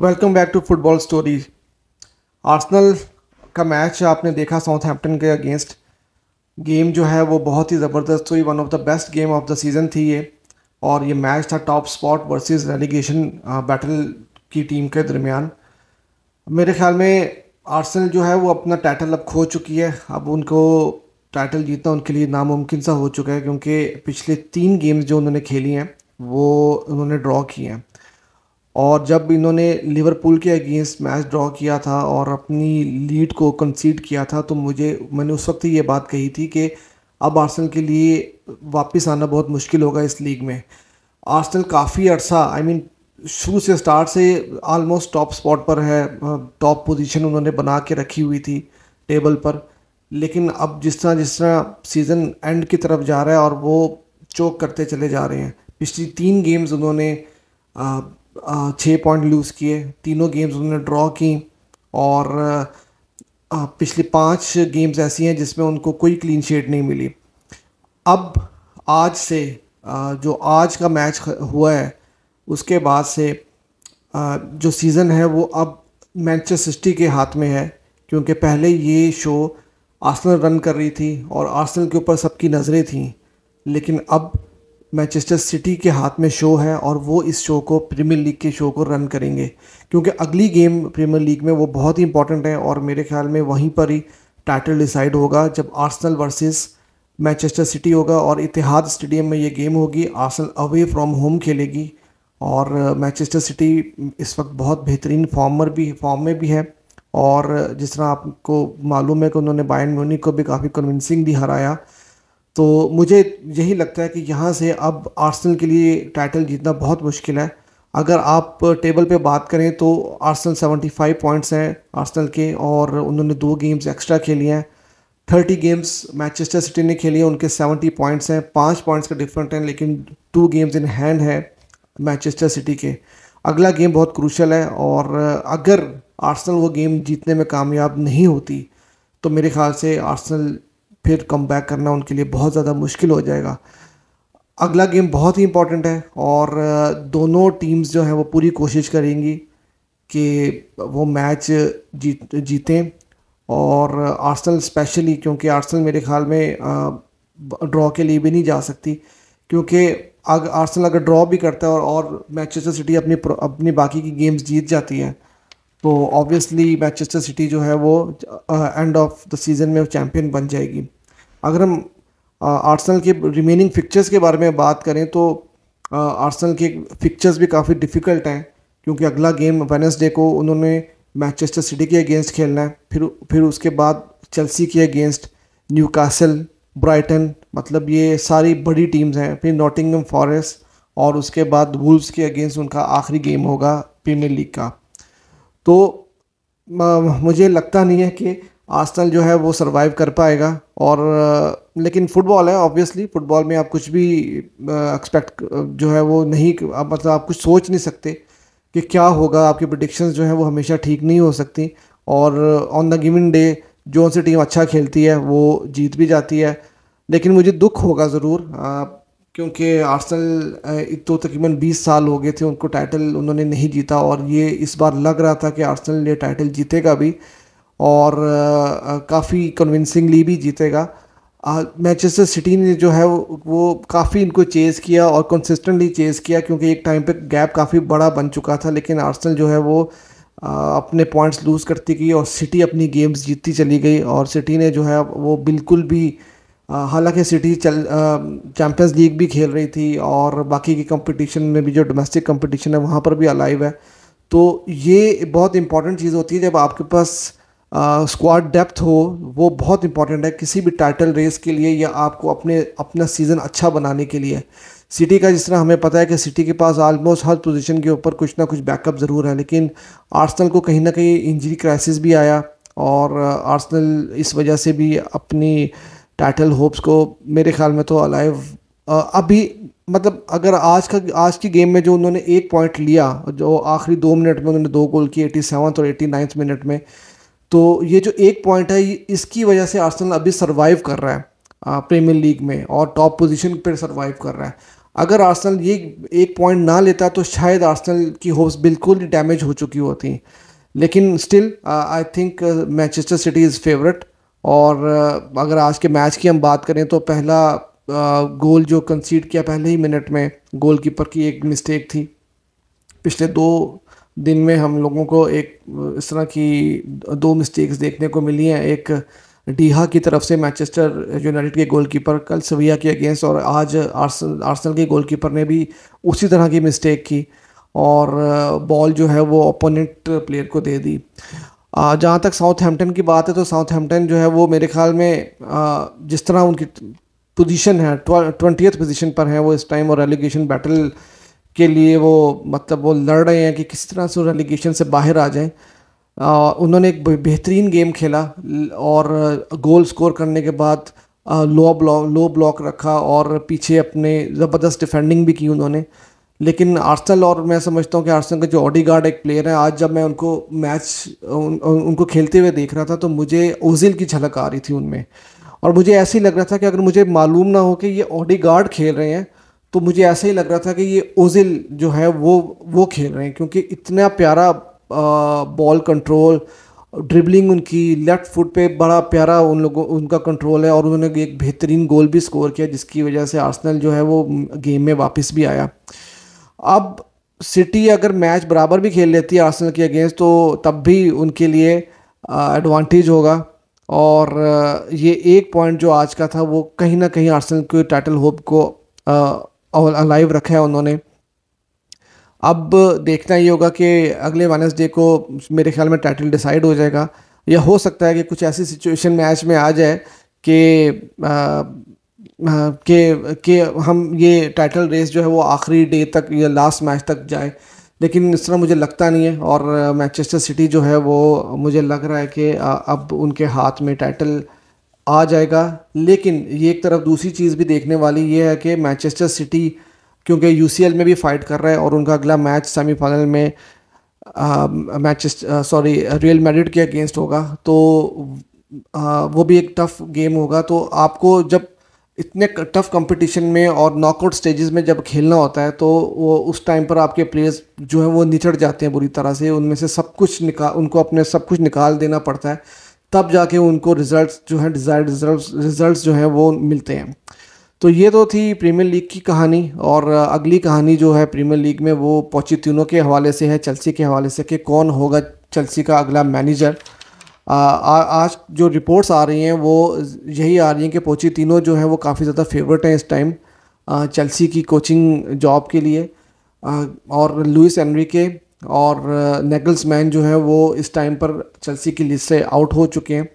welcome back to football story Arsenal का match आपने देखा साउथहैम्पटन के अगेंस्ट गेम जो है वो बहुत ही ज़बरदस्त हुई one of the best game of the season थी ये और ये मैच था top spot versus relegation battle की टीम के दरमियान मेरे ख्याल में आर्सनल जो है वो अपना टाइटल अब खो चुकी है अब उनको टाइटल जीतना उनके लिए नामुमकिन सा हो चुका है क्योंकि पिछले तीन गेम्स जो उन्होंने खेली हैं वो उन्होंने ड्रॉ किए हैं और जब इन्होंने लिवरपूल के अगेंस्ट मैच ड्रॉ किया था और अपनी लीड को कंसीड किया था तो मुझे मैंने उस वक्त ही ये बात कही थी कि अब आर्सेनल के लिए वापस आना बहुत मुश्किल होगा इस लीग में आर्सेनल काफ़ी अरसा आई मीन शुरू से स्टार्ट से आलमोस्ट टॉप स्पॉट पर है टॉप पोजीशन उन्होंने बना के रखी हुई थी टेबल पर लेकिन अब जिस तरह जिस तरह सीज़न एंड की तरफ जा रहा है और वो चोक करते चले जा रहे हैं पिछली तीन गेम्स उन्होंने छः पॉइंट लूज़ किए तीनों गेम्स उन्होंने ड्रॉ की और पिछली पाँच गेम्स ऐसी हैं जिसमें उनको कोई क्लीन शीट नहीं मिली अब आज से जो आज का मैच हुआ है उसके बाद से जो सीज़न है वो अब मैनचेस्टर सिटी के हाथ में है क्योंकि पहले ये शो आर्सेनल रन कर रही थी और आर्सेनल के ऊपर सबकी नज़रें थीं लेकिन अब मैनचेस्टर सिटी के हाथ में शो है और वो इस शो को प्रीमियर लीग के शो को रन करेंगे क्योंकि अगली गेम प्रीमियर लीग में वो बहुत ही इंपॉर्टेंट है और मेरे ख्याल में वहीं पर ही टाइटल डिसाइड होगा जब आर्सनल वर्सेस मैनचेस्टर सिटी होगा और इतिहाद स्टेडियम में ये गेम होगी आर्सनल अवे फ्रॉम होम खेलेगी और मैनचेस्टर सिटी इस वक्त बहुत बेहतरीन फॉर्मर भी फॉर्म में भी है और जिस तरह आपको मालूम है कि उन्होंने बायन म्यूनिक को भी काफ़ी कन्विंसिंगली हराया तो मुझे यही लगता है कि यहाँ से अब आर्सेनल के लिए टाइटल जीतना बहुत मुश्किल है अगर आप टेबल पे बात करें तो आर्सेनल 75 पॉइंट्स हैं आर्सेनल के और उन्होंने दो गेम्स एक्स्ट्रा खेली हैं 30 गेम्स मैनचेस्टर सिटी ने खेली हैं उनके 70 पॉइंट्स हैं पाँच पॉइंट्स का डिफरेंट है लेकिन टू गेम्स इन हैंड है मैनचेस्टर सिटी के अगला गेम बहुत क्रूशल है और अगर आर्सनल वो गेम जीतने में कामयाब नहीं होती तो मेरे ख्याल से आर्सनल फिर कम बैक करना उनके लिए बहुत ज़्यादा मुश्किल हो जाएगा अगला गेम बहुत ही इम्पॉर्टेंट है और दोनों टीम्स जो हैं वो पूरी कोशिश करेंगी कि वो मैच जीत जीतें और आर्सनल स्पेशली क्योंकि आर्सनल मेरे ख्याल में ड्रॉ के लिए भी नहीं जा सकती क्योंकि अगर आर्सनल अगर ड्रॉ भी करता है और, और मैनचेस्टर सिटी अपनी अपनी बाकी की गेम्स जीत जाती है तो ऑब्वियसली मैनचेस्टर सिटी जो है वो एंड ऑफ द सीज़न में चैम्पियन बन जाएगी अगर हम आर्सनल के रिमेनिंग फिक्चर्स के बारे में बात करें तो आर्सनल के फिक्चर्स भी काफ़ी डिफ़िकल्ट हैं क्योंकि अगला गेम वेनसडे को उन्होंने मैनचेस्टर सिटी के अगेंस्ट खेलना है फिर फिर उसके बाद चेल्सी के अगेंस्ट न्यू कासल ब्राइटन मतलब ये सारी बड़ी टीम्स हैं फिर नॉटिंगम फॉरेस्ट और उसके बाद वुल्व्स के अगेंस्ट उनका आखिरी गेम होगा प्रीमियर लीग का तो मुझे लगता नहीं है कि आर्सनल जो है वो सर्वाइव कर पाएगा और लेकिन फुटबॉल है ऑब्वियसली फुटबॉल में आप कुछ भी एक्सपेक्ट जो है वो नहीं आप मतलब आप कुछ सोच नहीं सकते कि क्या होगा आपकी प्रडिक्शंस जो है वो हमेशा ठीक नहीं हो सकती और ऑन द गिवन डे जो सी टीम अच्छा खेलती है वो जीत भी जाती है लेकिन मुझे दुख होगा ज़रूर क्योंकि आर्सनल तो तकरीबन 20 साल हो गए थे उनको टाइटल उन्होंने नहीं जीता और ये इस बार लग रहा था कि आर्सनल ये टाइटल जीतेगा भी और काफ़ी कन्विंसिंगली भी जीतेगा मैनचेस्टर सिटी ने जो है वो, काफ़ी इनको चेज़ किया और कंसिस्टेंटली चेज़ किया क्योंकि एक टाइम पे गैप काफ़ी बड़ा बन चुका था लेकिन आर्सनल जो है वो अपने पॉइंट्स लूज़ करती गई और सिटी अपनी गेम्स जीतती चली गई और सिटी ने जो है वो बिल्कुल भी हालांकि सिटी चल चैम्पियंस लीग भी खेल रही थी और बाकी की कंपटीशन में भी जो डोमेस्टिक कंपटीशन है वहाँ पर भी अलाइव है तो ये बहुत इंपॉर्टेंट चीज़ होती है जब आपके पास स्क्वाड डेप्थ हो वो बहुत इंपॉर्टेंट है किसी भी टाइटल रेस के लिए या आपको अपने अपना सीज़न अच्छा बनाने के लिए सिटी का जिस तरह हमें पता है कि सिटी के पास आलमोस्ट हर पोजीशन के ऊपर कुछ ना कुछ बैकअप ज़रूर है लेकिन आर्सनल को कहीं ना कहीं इंजरी क्राइसिस भी आया और आर्सनल इस वजह से भी अपनी टाइटल होप्स को मेरे ख्याल में तो अलाइव अभी मतलब अगर आज का आज की गेम में जो उन्होंने एक पॉइंट लिया जो आखिरी दो मिनट में उन्होंने दो गोल किए एटी सेवन्थ और एटी नाइन्थ मिनट में तो ये जो एक पॉइंट है इसकी वजह से आर्सेनल अभी सर्वाइव कर रहा है प्रीमियर लीग में और टॉप पोजीशन पर सर्वाइव कर रहा है अगर आर्सेनल ये एक पॉइंट ना लेता तो शायद आर्सेनल की होप्स बिल्कुल डैमेज हो चुकी होती लेकिन still I think Manchester City is favourite और अगर आज के मैच की हम बात करें तो पहला गोल जो कंसीड किया पहले ही मिनट में गोलकीपर की एक मिस्टेक थी पिछले दो दिन में हम लोगों को एक इस तरह की दो मिस्टेक्स देखने को मिली हैं एक डीहा की तरफ से मैनचेस्टर यूनाइटेड के गोलकीपर कल सविया के अगेंस्ट और आज आर्सन आर्सनल के गोलकीपर ने भी उसी तरह की मिस्टेक की और बॉल जो है वो ओपोनेंट प्लेयर को दे दी जहाँ तक साउथ हेम्पटन की बात है तो साउथ हेम्पटन जो है वो मेरे ख्याल में जिस तरह उनकी पोजीशन है ट्वेंटी पोजीशन पर है वो इस टाइम और रेलीगेशन बैटल के लिए वो मतलब वो लड़ रहे हैं कि किस तरह से रेलीगेशन से बाहर आ जाएं उन्होंने एक बेहतरीन गेम खेला और गोल स्कोर करने के बाद लो ब्लॉक लो ब्लॉक रखा और पीछे अपने ज़बरदस्त डिफेंडिंग भी की उन्होंने लेकिन आर्सनल और मैं समझता हूँ कि आर्सनल का जो ऑडी गार्ड एक प्लेयर है आज जब मैं उनको मैच उन, उनको खेलते हुए देख रहा था तो मुझे ओजिल की झलक आ रही थी उनमें और मुझे ऐसे ही लग रहा था कि अगर मुझे मालूम ना हो कि ये ऑडी गार्ड खेल रहे हैं तो मुझे ऐसे ही लग रहा था कि ये ओजिल जो है वो वो खेल रहे हैं क्योंकि इतना प्यारा बॉल कंट्रोल ड्रिबलिंग उनकी लेफ्ट फुट पे बड़ा प्यारा उन लोगों उनका कंट्रोल है और उन्होंने एक बेहतरीन गोल भी स्कोर किया जिसकी वजह से आर्सनल जो है वो गेम में वापस भी आया अब सिटी अगर मैच बराबर भी खेल लेती है आर्सेनल के अगेंस्ट तो तब भी उनके लिए एडवांटेज होगा और ये एक पॉइंट जो आज का था वो कहीं ना कहीं आर्सेनल के टाइटल होप को अलाइव रखा है उन्होंने अब देखना ये होगा कि अगले वनसडे को मेरे ख्याल में टाइटल डिसाइड हो जाएगा या हो सकता है कि कुछ ऐसी सिचुएशन मैच में आ जाए कि के के हम ये टाइटल रेस जो है वो आखिरी डे तक या लास्ट मैच तक जाए लेकिन इस तरह मुझे लगता नहीं है और मैनचेस्टर सिटी जो है वो मुझे लग रहा है कि अब उनके हाथ में टाइटल आ जाएगा लेकिन ये एक तरफ दूसरी चीज़ भी देखने वाली ये है कि मैनचेस्टर सिटी क्योंकि यू में भी फाइट कर रहा है और उनका अगला मैच सेमीफाइनल में मैच सॉरी रियल मेडिट के अगेंस्ट होगा तो आ, वो भी एक टफ गेम होगा तो आपको जब इतने टफ कंपटीशन में और नॉकआउट स्टेजेस में जब खेलना होता है तो वो उस टाइम पर आपके प्लेयर्स जो हैं वो निचड़ जाते हैं बुरी तरह से उनमें से सब कुछ निकाल उनको अपने सब कुछ निकाल देना पड़ता है तब जाके उनको रिजल्ट्स जो हैं डिज़ायर्ड रिजल्ट रिजल्ट्स जो हैं वो मिलते हैं तो ये तो थी प्रीमियर लीग की कहानी और अगली कहानी जो है प्रीमियर लीग में वो पोचितिनो के हवाले से है चेल्सी के हवाले से कि कौन होगा चेल्सी का अगला मैनेजर आ, आज जो रिपोर्ट्स आ रही हैं वो यही आ रही हैं कि पोची तीनों जो हैं वो काफ़ी ज़्यादा फेवरेट हैं इस टाइम चेल्सी की कोचिंग जॉब के लिए आ, और लुइस एनरी के और नेगल्स मैन जो है वो इस टाइम पर चेल्सी की लिस्ट से आउट हो चुके हैं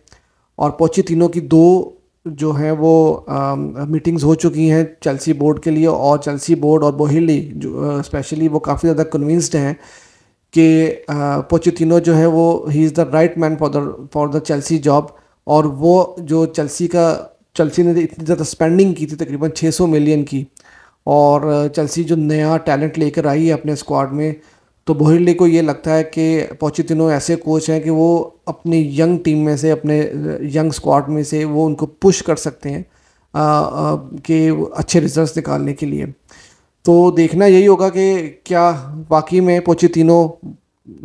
और पोची तीनों की दो जो हैं वो मीटिंग्स हो चुकी हैं चेल्सी बोर्ड के लिए और चेल्सी बोर्ड और बोहिली जो स्पेशली वो काफ़ी ज़्यादा कन्विंस्ड हैं कि पोचितिनो जो है वो ही is the right man for the for the Chelsea job और वो जो चेल्सी का चेल्सी ने इतनी ज़्यादा स्पेंडिंग की थी तकरीबन 600 मिलियन की और चेल्सी जो नया टैलेंट लेकर आई है अपने स्क्वाड में तो बोहिले को ये लगता है कि पोचितिनो ऐसे कोच हैं कि वो अपनी यंग टीम में से अपने यंग स्क्वाड में से वो उनको पुश कर सकते हैं कि अच्छे रिजल्ट्स निकालने के लिए तो देखना यही होगा कि क्या बाकी में तीनों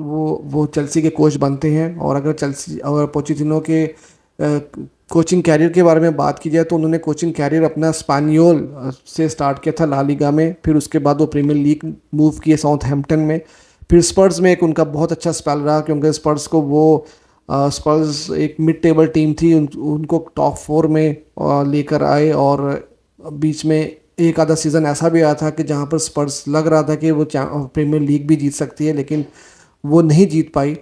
वो वो चेल्सी के कोच बनते हैं और अगर चेल्सी और पोची तीनों के कोचिंग कैरियर के बारे में बात की जाए तो उन्होंने कोचिंग कैरियर अपना स्पानियोल से स्टार्ट किया था लालीगा में फिर उसके बाद वो प्रीमियर लीग मूव किए साउथ हेम्पटन में फिर स्पर्स में एक उनका बहुत अच्छा स्पेल रहा क्योंकि स्पर्स को वो स्पर्स एक मिड टेबल टीम थी उन, उनको टॉप फोर में लेकर आए और बीच में एक आधा सीज़न ऐसा भी आया था कि जहाँ पर स्पर्स लग रहा था कि वो प्रीमियर लीग भी जीत सकती है लेकिन वो नहीं जीत पाई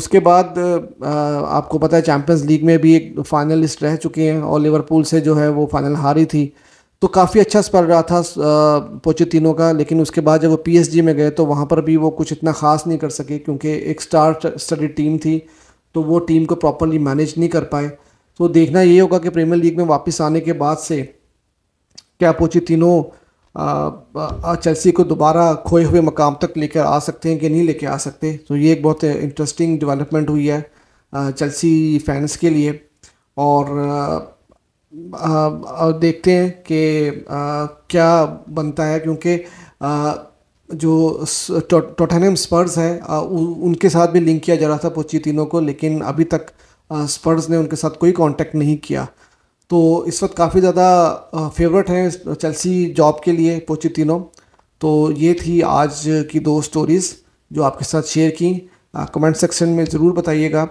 उसके बाद आपको पता है चैम्पियंस लीग में भी एक फाइनलिस्ट रह चुके हैं और लिवरपूल से जो है वो फाइनल हारी थी तो काफ़ी अच्छा स्पर रहा था तीनों का लेकिन उसके बाद जब वो पीएसजी में गए तो वहाँ पर भी वो कुछ इतना ख़ास नहीं कर सके क्योंकि एक स्टार स्टडी टीम थी तो वो टीम को प्रॉपरली मैनेज नहीं कर पाए तो देखना ये होगा कि प्रीमियर लीग में वापस आने के बाद से क्या पोचितिनो चेल्सी को दोबारा खोए हुए मकाम तक लेकर आ सकते हैं कि नहीं लेकर आ सकते तो ये एक बहुत इंटरेस्टिंग डेवलपमेंट हुई है चेल्सी फैंस के लिए और आ, देखते हैं कि क्या बनता है क्योंकि जो टोटनहम स्पर्स हैं उनके साथ भी लिंक किया जा रहा था पोची तीनों को लेकिन अभी तक स्पर्स ने उनके साथ कोई कांटेक्ट नहीं किया तो इस वक्त काफ़ी ज़्यादा फेवरेट हैं चेल्सी जॉब के लिए पोची तीनों तो ये थी आज की दो स्टोरीज़ जो आपके साथ शेयर की कमेंट सेक्शन में ज़रूर बताइएगा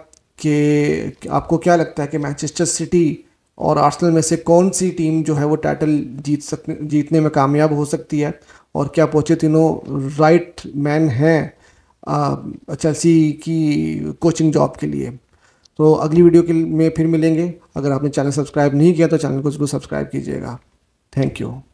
कि आपको क्या लगता है कि मैनचेस्टर सिटी और आर्सेनल में से कौन सी टीम जो है वो टाइटल जीत सक जीतने में कामयाब हो सकती है और क्या पहुँचे तीनों राइट मैन हैं चेल्सी की कोचिंग जॉब के लिए तो अगली वीडियो के में फिर मिलेंगे अगर आपने चैनल सब्सक्राइब नहीं किया तो चैनल को जरूर सब्सक्राइब कीजिएगा थैंक यू